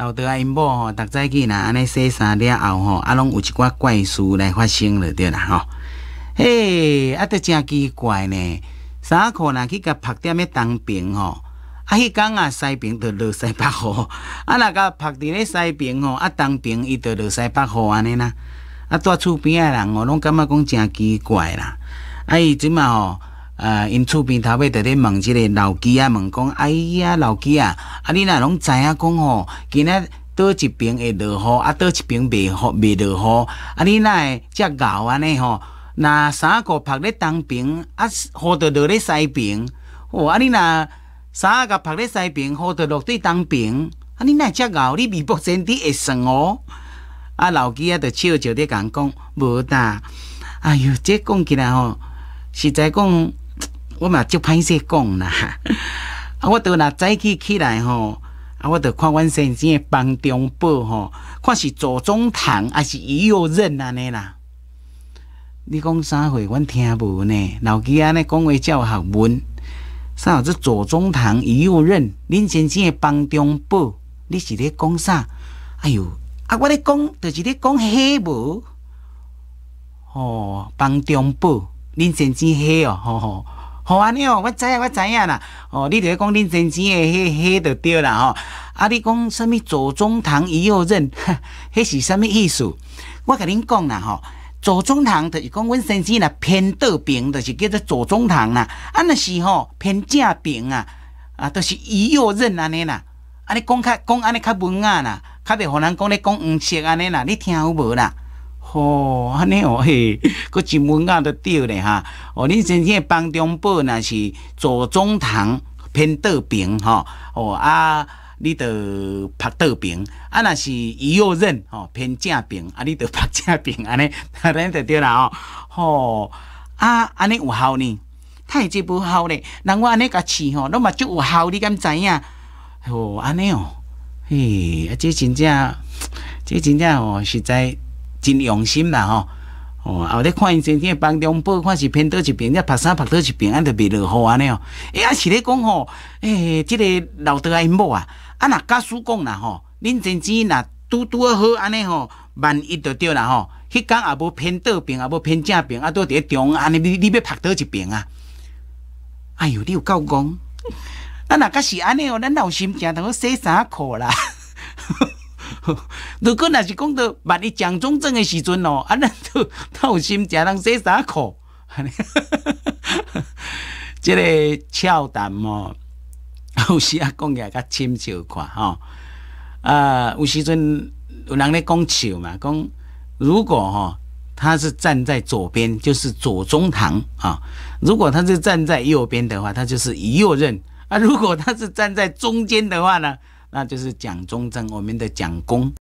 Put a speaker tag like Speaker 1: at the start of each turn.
Speaker 1: 老爹阿因某吼，读早起若安尼洗衫了后吼，啊拢有一寡怪事来发生了对啦吼。嘿，啊着真奇怪呢，衫裤若去甲拍点咧，当平吼？啊，迄天啊，西平着落西北雨，啊若甲拍伫咧西平吼，啊当平伊着落西北雨安尼啦。啊，住厝边的人哦，拢感觉讲真奇怪啦。啊伊即嘛吼。啊，因厝边头尾在咧问即个老基啊，问讲，哎呀，老基啊，啊你若拢知影讲吼，今仔倒一边会落雨，啊倒一边未雨未落雨，啊你会遮咬安尼吼，若衫裤晒咧东边，啊雨着落咧西边，哦啊你若衫甲晒咧西边，雨着落对东边，啊你若遮咬你微博真滴会算哦，啊老基啊就笑笑咧讲讲无打，哎哟，这讲起来吼，实在讲。我嘛就歹势讲啦。啊，我到那早起起来吼，啊，我到看阮先生的帮中宝吼，看是左宗棠还是于右任安尼啦，你讲啥话，阮听无呢？老吉仔尼讲话有学问，啥子左宗棠、于右任，恁先生的帮中宝，你是咧讲啥？哎哟，啊，我咧讲，就是咧讲黑无。哦，帮中宝，恁先生黑哦。吼、吼。好安尼哦，我知影，我知影啦。哦，你就咧讲恁先生诶，迄、迄就对啦吼。啊，你讲什么左宗棠以右任，迄是啥物意思？我甲恁讲啦吼，左宗棠就是讲阮先生啦偏倒病，就是叫做左宗棠啦。啊若是吼偏正病啊，啊都是以右任安尼啦。啊，尼讲较讲安尼较文啊啦，较袂互人讲咧讲黄色安尼啦，你听好无啦？哦，安尼哦嘿，个 一文啊都对咧哈。哦，你真正帮中宝那是左中堂偏倒病哈。哦啊，你得拍倒病，啊，那是伊右任吼，偏正病啊，你得拍正病。安尼，安尼就对啦哦。哦，啊，安尼有效呢，太极无效咧，人我安尼甲饲吼，拢嘛就有效你敢知影？哦，安尼哦嘿，啊，这真正，这真正哦实在。真用心啦吼！哦，后咧看伊先生帮中爿，看是偏倒一边，再拍三拍倒一边，安就未落雨安尼哦。哎啊是咧讲吼，诶，即个老头因某啊，啊若家属讲啦吼，恁真正若拄拄好安尼吼，万一着着啦吼，迄工也无偏倒边，也无偏正边，啊都伫咧中安尼，你你要拍倒一边啊？哎哟，你有够讲，啊若甲是安尼哦，咱有心情通去洗衫裤啦。如果那是讲到万二蒋中正的时阵哦，啊，那都他有心，正能洗衫裤。这个俏谈哦，有时啊讲起来较亲切看哈。啊，有时阵有人咧讲笑嘛，讲如果哈他是站在左边，就是左中堂啊；如果他是站在右边的话，他就是怡右任啊；如果他是站在中间的话呢？那就是蒋中正，我们的蒋公。